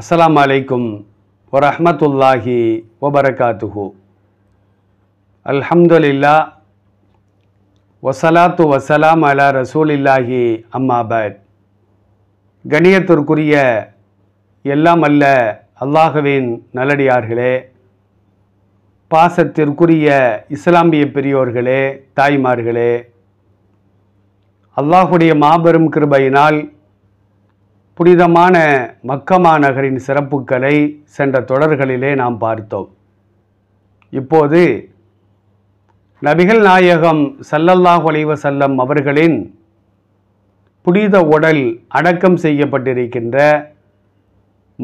அஸ்லாம் அலைக்கும் வரஹமத்துல்லாஹி வபரகாத்துஹு அல்ஹம்துலில்லா வசலாத்து வசலாம் அலா இல்லாஹி அம்மாபத் கணியத்திற்குரிய எல்லாம் அல்ல அல்லாஹுவின் நல்லடியார்களே பாசத்திற்குரிய இஸ்லாமிய பெரியோர்களே தாய்மார்களே அல்லாஹுடைய மாபெரும் கிருபையினால் புனிதமான மக்கமா நகரின் சிறப்புகளை சென்ற தொடர்களிலே நாம் பார்த்தோம் இப்போது நபிகள் நாயகம் சல்லல்லாஹ் ஒலைவ செல்லம் அவர்களின் புனித உடல் அடக்கம் செய்யப்பட்டிருக்கின்ற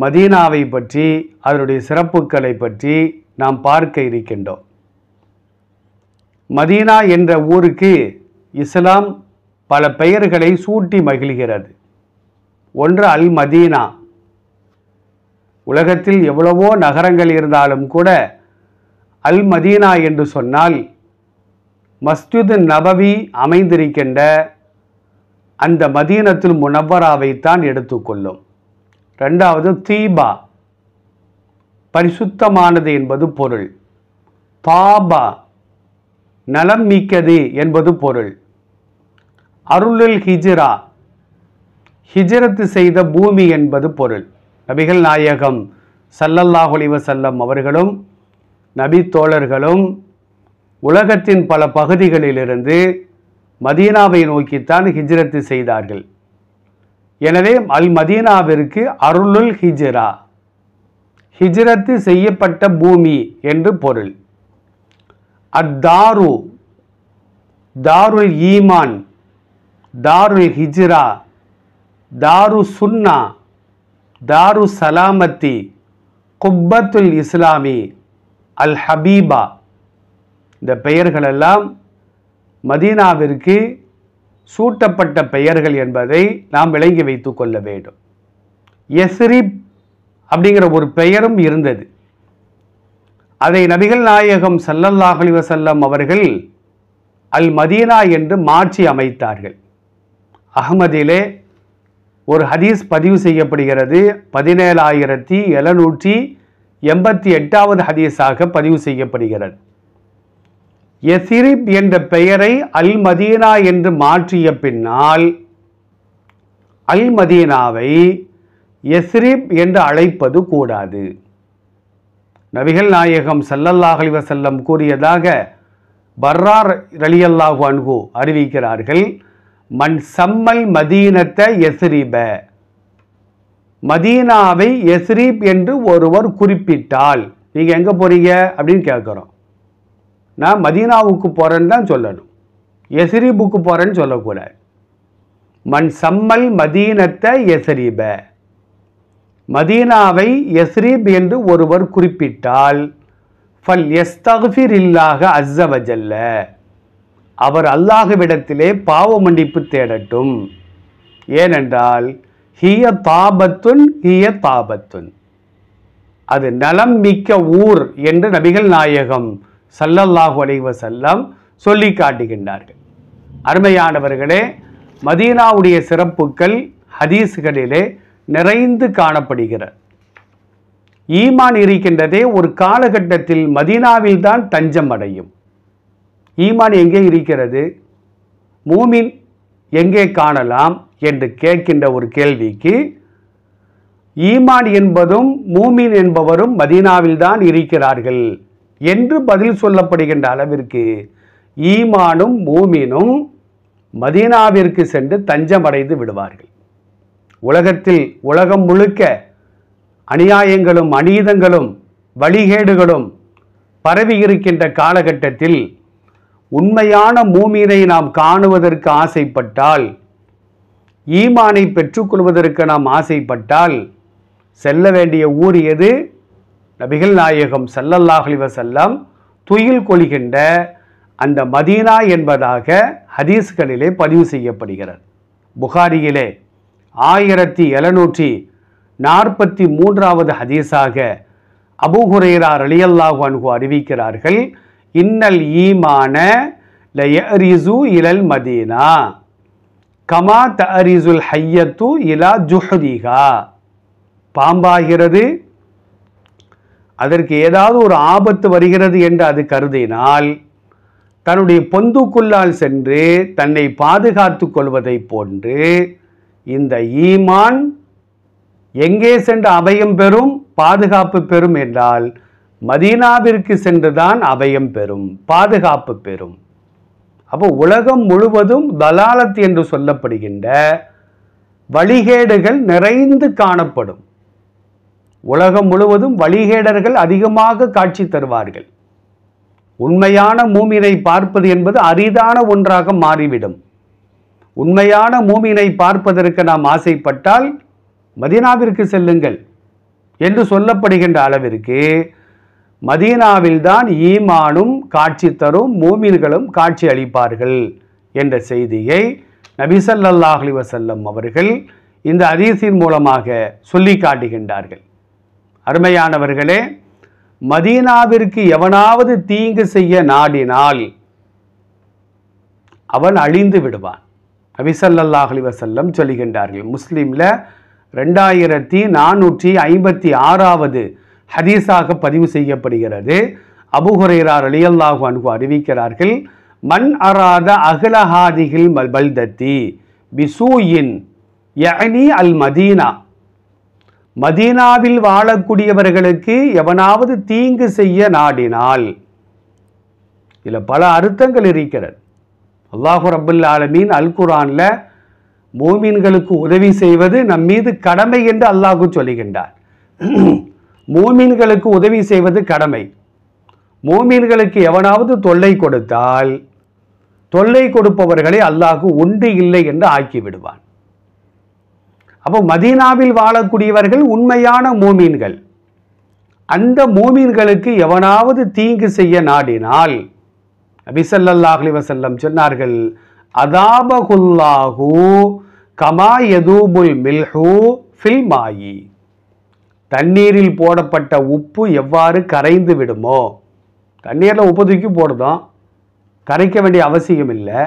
மதீனாவை பற்றி அதனுடைய சிறப்புகளை பற்றி நாம் பார்க்க இருக்கின்றோம் மதீனா என்ற ஊருக்கு இஸ்லாம் பல பெயர்களை சூட்டி மகிழ்கிறது ஒன்று அல் மதீனா உலகத்தில் எவ்வளவோ நகரங்கள் இருந்தாலும் கூட அல் மதீனா என்று சொன்னால் மஸ்ஜித் நபவி அமைந்திருக்கின்ற அந்த மதீனத்தில் முனவராவைத்தான் எடுத்துக்கொள்ளும் ரெண்டாவது தீபா பரிசுத்தமானது என்பது பொருள் பாபா நலம் மிக்கது என்பது பொருள் அருளில் ஹிஜிரா ஹிஜரத்து செய்த பூமி என்பது பொருள் நபிகள் நாயகம் சல்லல்லாஹொலிவ செல்லம் அவர்களும் நபி தோழர்களும் உலகத்தின் பல பகுதிகளிலிருந்து மதீனாவை நோக்கித்தான் ஹிஜ்ரத்து செய்தார்கள் எனவே அல் மதீனாவிற்கு அருளுல் ஹிஜ்ரா ஹிஜ்ரத்து செய்யப்பட்ட பூமி என்று பொருள் அத்தாரு தாருல் ஈமான் தாருல் ஹிஜ்ரா தாரு சுன்னா தாரு சலாமத்தி குப்பத்துல் இஸ்லாமி அல் ஹபீபா இந்த பெயர்களெல்லாம் மதீனாவிற்கு சூட்டப்பட்ட பெயர்கள் என்பதை நாம் விளங்கி வைத்து கொள்ள வேண்டும் எஸ்ரிப் அப்படிங்கிற ஒரு பெயரும் இருந்தது அதை நபிகள் நாயகம் சல்லல்லாஹலி வசல்லம் அவர்கள் அல் மதீனா என்று மாற்றி அமைத்தார்கள் அகமதிலே ஒரு ஹதீஸ் பதிவு செய்யப்படுகிறது பதினேழாயிரத்தி எழுநூற்றி எண்பத்தி எட்டாவது ஹதீஸாக பதிவு செய்யப்படுகிறது எசிரிப் என்ற பெயரை அல் மதீனா என்று மாற்றிய பின்னால் அல் மதீனாவை எசிரிப் என்று அழைப்பது கூடாது நபிகள் நாயகம் சல்லல்லாஹ் அலிவசல்லம் கூறியதாக பர்ரார் ரலியல்லாஹு அன்கு அறிவிக்கிறார்கள் மண் சம்மல் மதீனத்தை எசிரீப மதீனாவை எசிரீப் என்று ஒருவர் குறிப்பிட்டால் நீங்கள் எங்கே போகிறீங்க அப்படின்னு கேட்குறோம் நான் மதீனாவுக்கு போகிறேன்னு தான் சொல்லணும் எஸ்ரீபுக்கு போகிறேன்னு சொல்லக்கூடாது மண் சம்மல் மதீனத்தை எசிரீப மதீனாவை எஸ்ரீப் என்று ஒருவர் குறிப்பிட்டால் ஃபல் எஸ்தகுஃபிர் இல்லாக அஸ்ஸவஜல்ல அவர் அல்லாஹுவிடத்திலே பாவ மன்னிப்பு தேடட்டும் ஏனென்றால் ஹிய தாபத்துன் ஹிய தாபத்துன் அது நலம் மிக்க ஊர் என்று நபிகள் நாயகம் சல்லல்லாஹு அலைவ செல்லம் சொல்லி காட்டுகின்றார்கள் அருமையானவர்களே மதீனாவுடைய சிறப்புகள் ஹதீஸ்களிலே நிறைந்து காணப்படுகிற ஈமான் இருக்கின்றதே ஒரு காலகட்டத்தில் மதீனாவில்தான் தஞ்சம் அடையும் ஈமான் எங்கே இருக்கிறது மூமின் எங்கே காணலாம் என்று கேட்கின்ற ஒரு கேள்விக்கு ஈமான் என்பதும் மூமின் என்பவரும் மதீனாவில்தான் இருக்கிறார்கள் என்று பதில் சொல்லப்படுகின்ற அளவிற்கு ஈமானும் மூமினும் மதீனாவிற்கு சென்று தஞ்சமடைந்து விடுவார்கள் உலகத்தில் உலகம் முழுக்க அநியாயங்களும் அநீதங்களும் வழிகேடுகளும் பரவி இருக்கின்ற காலகட்டத்தில் உண்மையான மூமீனை நாம் காணுவதற்கு ஆசைப்பட்டால் ஈமானை பெற்றுக்கொள்வதற்கு நாம் ஆசைப்பட்டால் செல்ல வேண்டிய ஊர் எது நபிகள் நாயகம் சல்லல்லாஹலி வசல்லம் துயில் கொள்கின்ற அந்த மதீனா என்பதாக ஹதீஸ்களிலே பதிவு செய்யப்படுகிறது புகாரியிலே ஆயிரத்தி எழுநூற்றி நாற்பத்தி மூன்றாவது ஹதீஸாக அபு ஹுரேரா ரலியல்லாஹு அன்ஹு அறிவிக்கிறார்கள் இன்னல் ஈமான லயரிசு இலல் மதீனா கமா தரிசுல் ஹையத்து இலா ஜுஹதிகா பாம்பாகிறது அதற்கு ஏதாவது ஒரு ஆபத்து வருகிறது என்று அது கருதினால் தன்னுடைய பொந்துக்குள்ளால் சென்று தன்னை பாதுகாத்து கொள்வதைப் போன்று இந்த ஈமான் எங்கே சென்று அபயம் பெறும் பாதுகாப்பு பெறும் என்றால் மதீனாவிற்கு சென்றுதான் அபயம் பெறும் பாதுகாப்பு பெறும் அப்போ உலகம் முழுவதும் தலாலத் என்று சொல்லப்படுகின்ற வழிகேடுகள் நிறைந்து காணப்படும் உலகம் முழுவதும் வழிகேடர்கள் அதிகமாக காட்சி தருவார்கள் உண்மையான மூமினை பார்ப்பது என்பது அரிதான ஒன்றாக மாறிவிடும் உண்மையான மூமினை பார்ப்பதற்கு நாம் ஆசைப்பட்டால் மதினாவிற்கு செல்லுங்கள் என்று சொல்லப்படுகின்ற அளவிற்கு மதீனாவில்தான் ஈமானும் காட்சி தரும் மூமின்களும் காட்சி அளிப்பார்கள் என்ற செய்தியை நபிசல்லாஹ் வசல்லம் அவர்கள் இந்த அதீசின் மூலமாக சொல்லி காட்டுகின்றார்கள் அருமையானவர்களே மதீனாவிற்கு எவனாவது தீங்கு செய்ய நாடினால் அவன் அழிந்து விடுவான் நபிசல்லாஹ் வசல்லம் சொல்லுகின்றார்கள் முஸ்லீமில் ரெண்டாயிரத்தி நானூற்றி ஐம்பத்தி ஆறாவது ஹதீஸாக பதிவு செய்யப்படுகிறது அபுகுரையரார் அலியல்லாஹு அன்பு அறிவிக்கிறார்கள் மண் அராத அகலஹாதிகள் பல்தத்தி பிசூயின் யனி அல் மதீனா மதீனாவில் வாழக்கூடியவர்களுக்கு எவனாவது தீங்கு செய்ய நாடினால் இதில் பல அர்த்தங்கள் இருக்கிறது அல்லாஹு ரபுல் ஆலமீன் அல் குரானில் மூமீன்களுக்கு உதவி செய்வது நம் மீது கடமை என்று அல்லாஹு சொல்லுகின்றார் மூமீன்களுக்கு உதவி செய்வது கடமை மூமீன்களுக்கு எவனாவது தொல்லை கொடுத்தால் தொல்லை கொடுப்பவர்களை அல்லாஹு ஒன்று இல்லை என்று ஆக்கிவிடுவான் அப்போ மதீனாவில் வாழக்கூடியவர்கள் உண்மையான மூமீன்கள் அந்த மூமீன்களுக்கு எவனாவது தீங்கு செய்ய நாடினால் நபிசல்லாஹ் வசல்லம் சொன்னார்கள் அதாபகுல்லாஹூ கமா எதூபுல் மில்ஹூ ஃபில்மாயி தண்ணீரில் போடப்பட்ட உப்பு எவ்வாறு கரைந்து விடுமோ தண்ணீரில் உப்பு தூக்கி போடுதோம் கரைக்க வேண்டிய அவசியம் இல்லை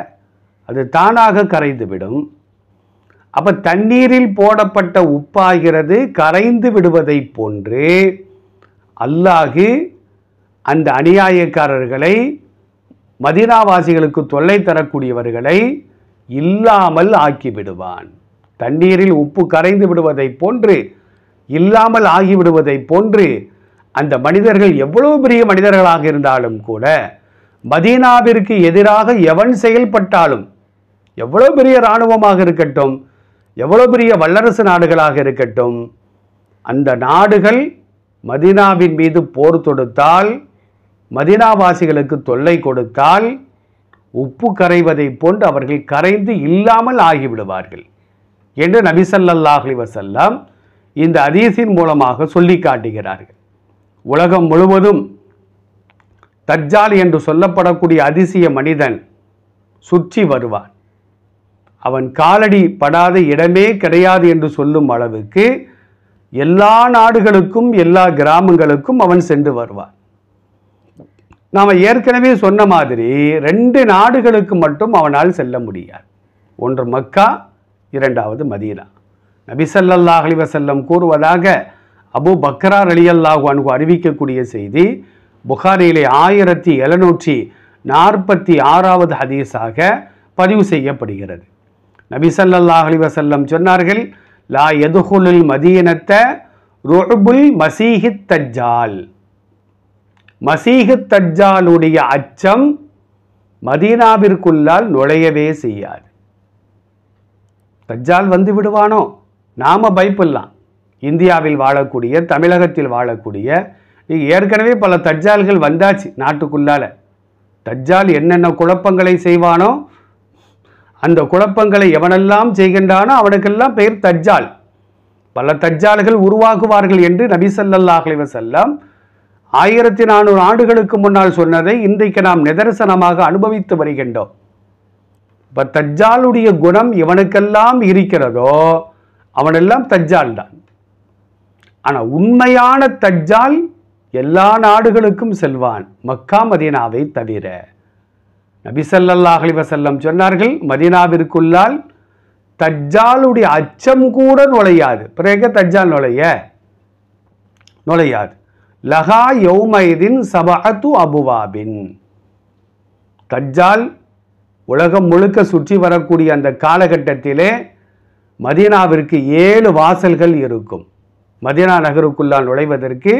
அது தானாக கரைந்து விடும் அப்போ தண்ணீரில் போடப்பட்ட உப்பாகிறது கரைந்து விடுவதை போன்று அல்லாஹு அந்த அநியாயக்காரர்களை மதினாவாசிகளுக்கு தொல்லை தரக்கூடியவர்களை இல்லாமல் ஆக்கிவிடுவான் தண்ணீரில் உப்பு கரைந்து விடுவதைப் போன்று இல்லாமல் ஆகிவிடுவதை போன்று அந்த மனிதர்கள் எவ்வளவு பெரிய மனிதர்களாக இருந்தாலும் கூட மதீனாவிற்கு எதிராக எவன் செயல்பட்டாலும் எவ்வளோ பெரிய இராணுவமாக இருக்கட்டும் எவ்வளோ பெரிய வல்லரசு நாடுகளாக இருக்கட்டும் அந்த நாடுகள் மதினாவின் மீது போர் தொடுத்தால் மதினாவாசிகளுக்கு தொல்லை கொடுத்தால் உப்பு கரைவதை போன்று அவர்கள் கரைந்து இல்லாமல் ஆகிவிடுவார்கள் என்று நபிசல்லாஹி வசல்லாம் இந்த அதீசின் மூலமாக சொல்லி காட்டுகிறார்கள் உலகம் முழுவதும் தஜ்ஜால் என்று சொல்லப்படக்கூடிய அதிசய மனிதன் சுற்றி வருவான் அவன் காலடி படாத இடமே கிடையாது என்று சொல்லும் அளவுக்கு எல்லா நாடுகளுக்கும் எல்லா கிராமங்களுக்கும் அவன் சென்று வருவான் நாம் ஏற்கனவே சொன்ன மாதிரி ரெண்டு நாடுகளுக்கு மட்டும் அவனால் செல்ல முடியாது ஒன்று மக்கா இரண்டாவது மதீனா நபிசல்லாஹ் அலிவசல்லம் கூறுவதாக அபு பக்ரார் அல்லாஹு அனுகு அறிவிக்கக்கூடிய செய்தி புகாரிலே ஆயிரத்தி எழுநூற்றி நாற்பத்தி ஆறாவது ஹதீஸாக பதிவு செய்யப்படுகிறது நபிசல்லாஹ் அலிவசல்லம் சொன்னார்கள் லா எதுகுலில் மதியனத்தை ரொபுல் மசீஹித் தஜ்ஜால் மசீஹித் தஜ்ஜாலுடைய அச்சம் மதீனாவிற்குள்ளால் நுழையவே செய்யாது தஜ்ஜால் வந்து விடுவானோ நாம் பயப்படலாம் இந்தியாவில் வாழக்கூடிய தமிழகத்தில் வாழக்கூடிய ஏற்கனவே பல தஜ்ஜால்கள் வந்தாச்சு நாட்டுக்குள்ளால் தஜ்ஜால் என்னென்ன குழப்பங்களை செய்வானோ அந்த குழப்பங்களை எவனெல்லாம் செய்கின்றானோ அவனுக்கெல்லாம் பெயர் தஜ்ஜால் பல தஜ்ஜால்கள் உருவாகுவார்கள் என்று நபிசல்லாஹ் செல்லாம் ஆயிரத்தி நானூறு ஆண்டுகளுக்கு முன்னால் சொன்னதை இன்றைக்கு நாம் நிதர்சனமாக அனுபவித்து வருகின்றோம் இப்போ தஜ்ஜாலுடைய குணம் இவனுக்கெல்லாம் இருக்கிறதோ அவனெல்லாம் தஜ்ஜால் தான் ஆனால் உண்மையான தஜ்ஜால் எல்லா நாடுகளுக்கும் செல்வான் மக்கா மதீனாவை தவிர நபிசல்லாஹ் செல்லம் சொன்னார்கள் மதீனாவிற்குள்ளால் தஜ்ஜாலுடைய அச்சம் கூட நுழையாது பிறகு தஜ்ஜால் நுழைய நுழையாது லஹா யோமைதின் சபஹத்து அபுவாபின் தஜ்ஜால் உலகம் முழுக்க சுற்றி வரக்கூடிய அந்த காலகட்டத்திலே மதீனாவிற்கு ஏழு வாசல்கள் இருக்கும் மதீனா நகருக்குள்ளால் நுழைவதற்கு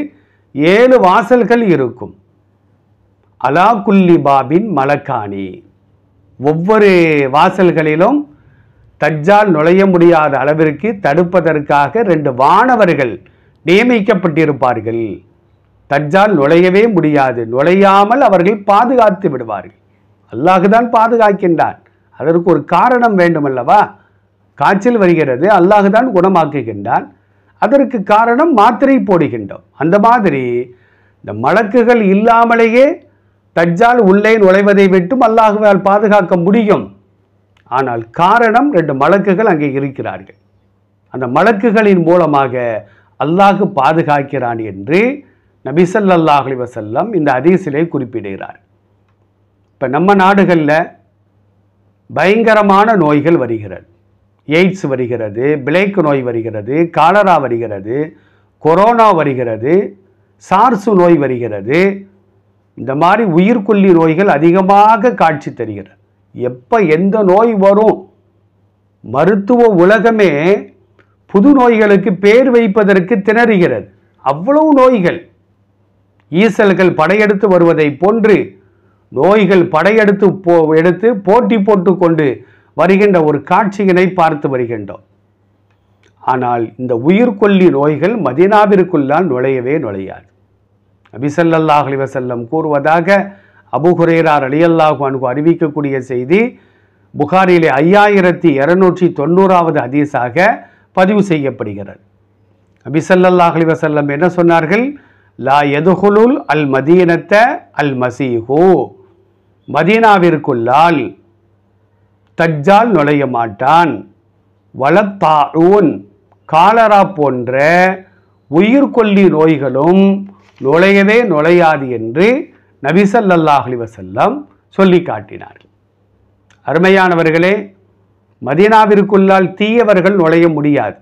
ஏழு வாசல்கள் இருக்கும் அலா குல்லி பாபின் மலக்காணி ஒவ்வொரு வாசல்களிலும் தஜ்ஜால் நுழைய முடியாத அளவிற்கு தடுப்பதற்காக ரெண்டு வானவர்கள் நியமிக்கப்பட்டிருப்பார்கள் தஜ்ஜால் நுழையவே முடியாது நுழையாமல் அவர்கள் பாதுகாத்து விடுவார்கள் அல்லாஹுதான் பாதுகாக்கின்றான் அதற்கு ஒரு காரணம் வேண்டுமல்லவா காய்ச்சல் வருகிறது அல்லாஹுதான் குணமாக்குகின்றான் அதற்கு காரணம் மாத்திரை போடுகின்றோம் அந்த மாதிரி இந்த மலக்குகள் இல்லாமலேயே தஜ்ஜால் உள்ளே நுழைவதை விட்டும் அல்லாஹுவால் பாதுகாக்க முடியும் ஆனால் காரணம் ரெண்டு மலக்குகள் அங்கே இருக்கிறார்கள் அந்த மலக்குகளின் மூலமாக அல்லாஹு பாதுகாக்கிறான் என்று நபிசல்லாஹ் வசல்லம் இந்த அதிசிலை குறிப்பிடுகிறார் இப்போ நம்ம நாடுகளில் பயங்கரமான நோய்கள் வருகிறது எய்ட்ஸ் வருகிறது பிளேக் நோய் வருகிறது காலரா வருகிறது கொரோனா வருகிறது சார்சு நோய் வருகிறது இந்த மாதிரி உயிர்கொல்லி நோய்கள் அதிகமாக காட்சி தருகிறது எப்போ எந்த நோய் வரும் மருத்துவ உலகமே புது நோய்களுக்கு பேர் வைப்பதற்கு திணறுகிறது அவ்வளவு நோய்கள் ஈசல்கள் படையெடுத்து வருவதை போன்று நோய்கள் படையெடுத்து போ எடுத்து போட்டி போட்டு கொண்டு வருகின்ற ஒரு காட்சியினை பார்த்து வருகின்றோம் ஆனால் இந்த உயிர்கொல்லி நோய்கள் மதினாவிற்குள்ளால் நுழையவே நுழையாது அபிசல்லாஹ் அலிவசல்லம் கூறுவதாக அபுஹுரேரார் அலியல்லாஹு அனுகு அறிவிக்கக்கூடிய செய்தி புகாரிலே ஐயாயிரத்தி இரநூற்றி தொண்ணூறாவது அதிசாக பதிவு செய்யப்படுகிறது அபிசல்லாஹ் அலிவசல்லம் என்ன சொன்னார்கள் லா எதுகுலுல் அல் மதீனத்த அல் மசீஹூ மதீனாவிற்குள்ளால் தஜ்ஜால் நுழைய மாட்டான் வளத்தாரூன் காலரா போன்ற உயிர்கொல்லி நோய்களும் நுழையவே நுழையாது என்று நபிசல்லாஹலி வசல்லம் சொல்லி காட்டினார்கள் அருமையானவர்களே மதினாவிற்குள்ளால் தீயவர்கள் நுழைய முடியாது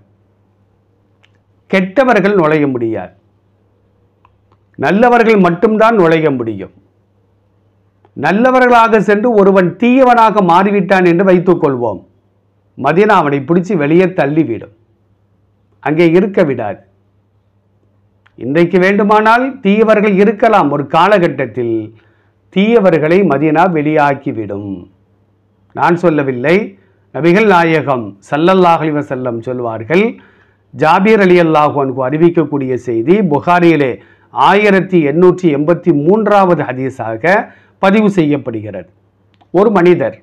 கெட்டவர்கள் நுழைய முடியாது நல்லவர்கள் மட்டும்தான் நுழைய முடியும் நல்லவர்களாக சென்று ஒருவன் தீயவனாக மாறிவிட்டான் என்று வைத்துக்கொள்வோம் மதினா அவனை பிடிச்சி வெளியே தள்ளிவிடும் அங்கே இருக்க விடாது இன்றைக்கு வேண்டுமானால் தீயவர்கள் இருக்கலாம் ஒரு காலகட்டத்தில் தீயவர்களை மதியனா வெளியாக்கிவிடும் நான் சொல்லவில்லை நபிகள் நாயகம் சல்லல்லாஹலிவ செல்லம் சொல்வார்கள் ஜாபீர் அலி அல்லாஹுவனுக்கு அறிவிக்கக்கூடிய செய்தி புகாரியிலே ஆயிரத்தி எண்ணூற்றி எண்பத்தி மூன்றாவது ஹதீஸாக பதிவு செய்யப்படுகிறது ஒரு மனிதர்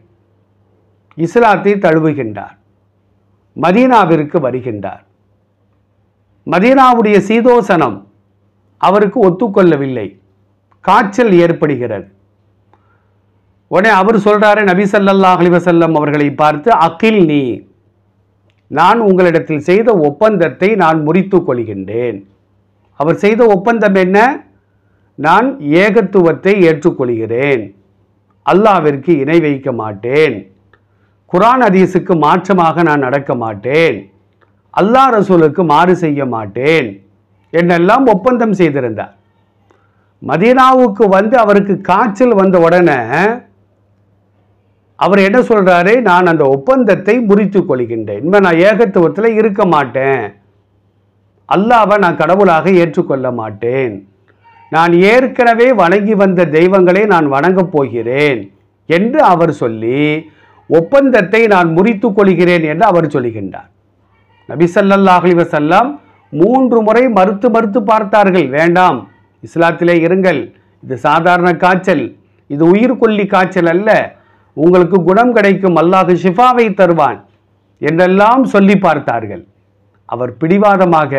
இஸ்லாத்தை தழுவுகின்றார் மதீனாவிற்கு வருகின்றார் மதீனாவுடைய சீதோசனம் அவருக்கு ஒத்துக்கொள்ளவில்லை காய்ச்சல் ஏற்படுகிறது உடனே அவர் சொல்கிறாரு நபிசல்லா அலிவசல்லம் அவர்களை பார்த்து அகில் நீ நான் உங்களிடத்தில் செய்த ஒப்பந்தத்தை நான் முறித்து கொள்கின்றேன் அவர் செய்த ஒப்பந்தம் என்ன நான் ஏகத்துவத்தை ஏற்றுக்கொள்கிறேன் அல்லாவிற்கு இணை வைக்க மாட்டேன் குரான் அதீஸுக்கு மாற்றமாக நான் நடக்க மாட்டேன் அல்லா ரசூலுக்கு மாறு செய்ய மாட்டேன் என்னெல்லாம் ஒப்பந்தம் செய்திருந்தார் மதீனாவுக்கு வந்து அவருக்கு காய்ச்சல் வந்த உடனே அவர் என்ன சொல்கிறாரு நான் அந்த ஒப்பந்தத்தை முறித்து கொள்கின்றேன் இனிமேல் நான் ஏகத்துவத்தில் இருக்க மாட்டேன் அல்லாவை நான் கடவுளாக ஏற்றுக்கொள்ள மாட்டேன் நான் ஏற்கனவே வணங்கி வந்த தெய்வங்களை நான் வணங்கப் போகிறேன் என்று அவர் சொல்லி ஒப்பந்தத்தை நான் முறித்து கொள்கிறேன் என்று அவர் சொல்லுகின்றார் நபிசல்லாஹி வசல்லாம் மூன்று முறை மறுத்து மறுத்து பார்த்தார்கள் வேண்டாம் இஸ்லாத்திலே இருங்கள் இது சாதாரண காய்ச்சல் இது உயிர்கொல்லி காய்ச்சல் அல்ல உங்களுக்கு குணம் கிடைக்கும் அல்லாஹு ஷிஃபாவை தருவான் என்றெல்லாம் சொல்லி பார்த்தார்கள் அவர் பிடிவாதமாக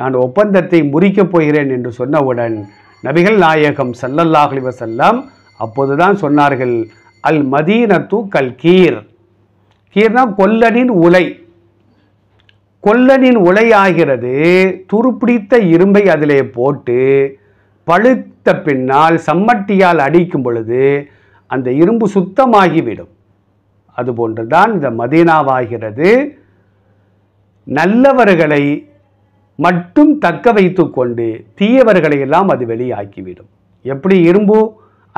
நான் ஒப்பந்தத்தை முறிக்கப் போகிறேன் என்று சொன்னவுடன் நபிகள் நாயகம் சல்லல்லாஹ் வசல்லாம் அப்போதுதான் சொன்னார்கள் அல் மதீனத்து கல் கீர் கீர்னா கொல்லனின் உலை கொல்லனின் உலையாகிறது துருப்பிடித்த இரும்பை அதிலே போட்டு பழுத்த பின்னால் சம்மட்டியால் அடிக்கும் பொழுது அந்த இரும்பு சுத்தமாகிவிடும் அதுபோன்று தான் இந்த மதீனாவாகிறது நல்லவர்களை மட்டும் தக்க வைத்து கொண்டு தீயவர்களை எல்லாம் அது வெளியாக்கிவிடும் எப்படி இரும்பு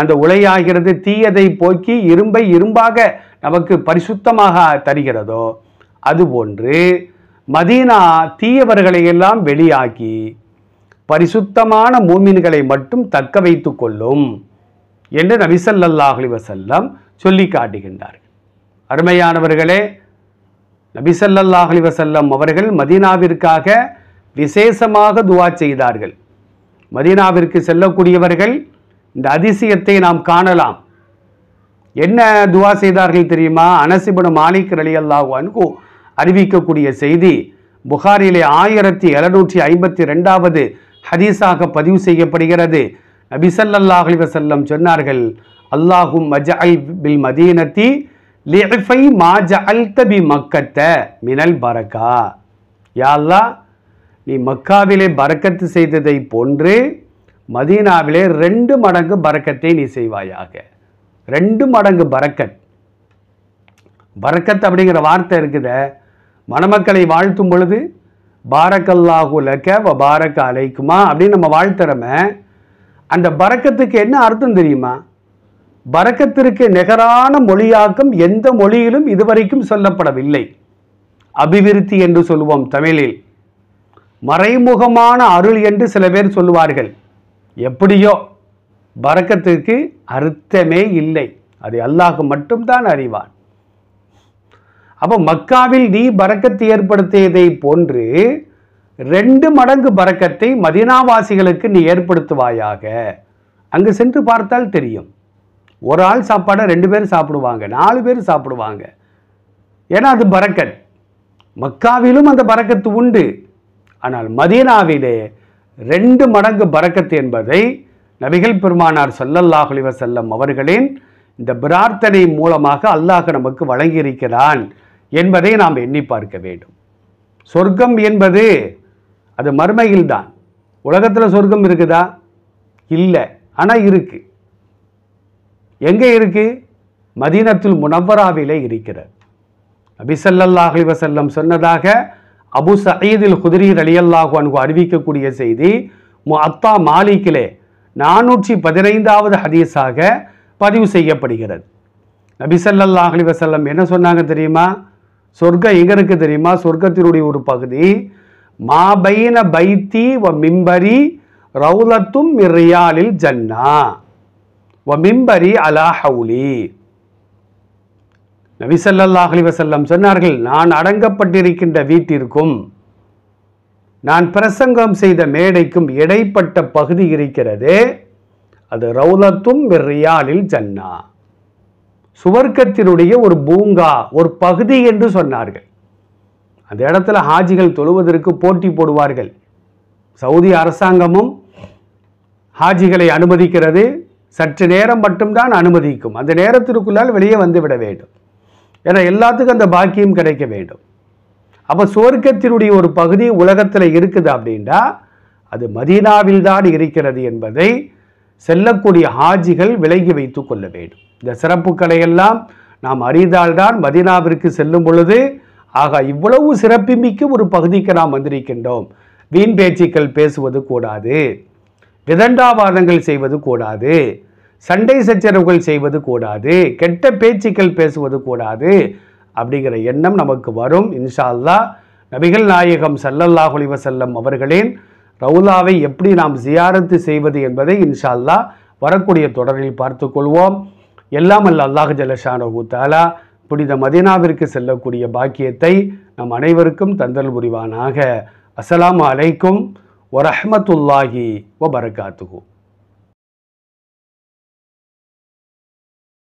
அந்த உலையாகிறது தீயதை போக்கி இரும்பை இரும்பாக நமக்கு பரிசுத்தமாக தருகிறதோ அதுபோன்று மதீனா தீயவர்களை எல்லாம் வெளியாக்கி பரிசுத்தமான மூமின்களை மட்டும் தக்க வைத்து கொள்ளும் என்று நபிசல்லாஹலி வசல்லம் சொல்லி காட்டுகின்றார் அருமையானவர்களே நபிசல்லாஹலி வசல்லம் அவர்கள் மதீனாவிற்காக விசேஷமாக துவா செய்தார்கள் மதீனாவிற்கு செல்லக்கூடியவர்கள் இந்த அதிசயத்தை நாம் காணலாம் என்ன துவா செய்தார்கள் தெரியுமா அனசிபன மாலிக் அலி அல்லாஹ் அறிவிக்கக்கூடிய செய்தி புகாரிலே ஆயிரத்தி எழுநூற்றி ஐம்பத்தி ரெண்டாவது ஹதீஸாக பதிவு செய்யப்படுகிறது நபிசல்லாஹ் அலி வசல்லம் சொன்னார்கள் அல்லாஹும் மஜஅல் பில் மதீனத்தி லிஃபை மாஜ அல் தபி மக்கத்த மினல் பரக்கா அல்லாஹ் நீ மக்காவிலே பறக்கத்து செய்ததை போன்று மதீனாவிலே ரெண்டு மடங்கு பறக்கத்தை நீ செய்வாயாக ரெண்டு மடங்கு பறக்கத் பறக்கத் அப்படிங்கிற வார்த்தை இருக்குத மணமக்களை வாழ்த்தும் பொழுது பாரக்கல்லாஹு லக்க வ பாரக்க அலைக்குமா அப்படின்னு நம்ம வாழ்த்துறமே அந்த பறக்கத்துக்கு என்ன அர்த்தம் தெரியுமா பறக்கத்திற்கு நிகரான மொழியாக்கம் எந்த மொழியிலும் இதுவரைக்கும் சொல்லப்படவில்லை அபிவிருத்தி என்று சொல்லுவோம் தமிழில் மறைமுகமான அருள் என்று சில பேர் சொல்லுவார்கள் எப்படியோ பறக்கத்துக்கு அர்த்தமே இல்லை அது அல்லாஹ் மட்டும்தான் அறிவான் அப்போ மக்காவில் நீ பறக்கத்தை ஏற்படுத்தியதை போன்று ரெண்டு மடங்கு பறக்கத்தை மதினாவாசிகளுக்கு நீ ஏற்படுத்துவாயாக அங்கு சென்று பார்த்தால் தெரியும் ஒரு ஆள் சாப்பாடை ரெண்டு பேர் சாப்பிடுவாங்க நாலு பேர் சாப்பிடுவாங்க ஏன்னா அது பறக்கத் மக்காவிலும் அந்த பறக்கத்து உண்டு ஆனால் மதீனாவிலே ரெண்டு மடங்கு பறக்கத்து என்பதை நபிகள் பெருமானார் சல்லல்லாஹுலி செல்லம் அவர்களின் இந்த பிரார்த்தனை மூலமாக அல்லாஹ் நமக்கு வழங்கியிருக்கிறான் என்பதை நாம் எண்ணி பார்க்க வேண்டும் சொர்க்கம் என்பது அது தான் உலகத்தில் சொர்க்கம் இருக்குதா இல்லை ஆனால் இருக்கு எங்கே இருக்கு மதீனத்தில் முனவராவிலே இருக்கிறது அபிசல்லாஹிவசல்லம் சொன்னதாக அபு சயீதில் குதிரி அலியல்லாஹு அன்பு அறிவிக்கக்கூடிய செய்தி மு அத்தா மாலிக்கிலே நானூற்றி பதினைந்தாவது ஹதீஸாக பதிவு செய்யப்படுகிறது நபிசல்லாஹ் அலி வசல்லம் என்ன சொன்னாங்க தெரியுமா சொர்க்கம் எங்கே இருக்கு தெரியுமா சொர்க்கத்தினுடைய ஒரு பகுதி மாபைன பைத்தி வ மிம்பரி ரவுலத்தும் மிர்ரியாலில் ஜன்னா வ மிம்பரி அலா ஹவுலி அலி வசல்லம் சொன்னார்கள் நான் அடங்கப்பட்டிருக்கின்ற வீட்டிற்கும் நான் பிரசங்கம் செய்த மேடைக்கும் இடைப்பட்ட பகுதி இருக்கிறது அது ரவுலத்தும் ரியாலில் ஜன்னா சுவர்க்கத்தினுடைய ஒரு பூங்கா ஒரு பகுதி என்று சொன்னார்கள் அந்த இடத்துல ஹாஜிகள் தொழுவதற்கு போட்டி போடுவார்கள் சவுதி அரசாங்கமும் ஹாஜிகளை அனுமதிக்கிறது சற்று நேரம் மட்டும்தான் அனுமதிக்கும் அந்த நேரத்திற்குள்ளால் வெளியே வந்துவிட வேண்டும் ஏன்னா எல்லாத்துக்கும் அந்த பாக்கியம் கிடைக்க வேண்டும் அப்போ சுவர்க்கத்தினுடைய ஒரு பகுதி உலகத்தில் இருக்குது அப்படின்னா அது மதீனாவில் தான் இருக்கிறது என்பதை செல்லக்கூடிய ஹாஜிகள் விலகி வைத்து கொள்ள வேண்டும் இந்த சிறப்புக்களையெல்லாம் நாம் அறிந்தால்தான் மதீனாவிற்கு செல்லும் பொழுது ஆக இவ்வளவு சிறப்புமிக்க ஒரு பகுதிக்கு நாம் வந்திருக்கின்றோம் வீண் பேச்சுக்கள் பேசுவது கூடாது விதண்டாவாதங்கள் செய்வது கூடாது சண்டை சச்சரவுகள் செய்வது கூடாது கெட்ட பேச்சுக்கள் பேசுவது கூடாது அப்படிங்கிற எண்ணம் நமக்கு வரும் இன்ஷா அல்லா நபிகள் நாயகம் சல்லல்லாஹுலி வசல்லம் அவர்களின் ரவுலாவை எப்படி நாம் ஜியாரத்து செய்வது என்பதை இன்ஷா அல்லா வரக்கூடிய தொடரில் பார்த்து கொள்வோம் எல்லாம் அல்ல அல்லாஹ் ஜலஷானு தாலா புனித மதினாவிற்கு செல்லக்கூடிய பாக்கியத்தை நம் அனைவருக்கும் தந்தல் புரிவானாக அஸ்லாம் அலைக்கும் வரஹமத்துல்லாஹி வபரகாத்துகும்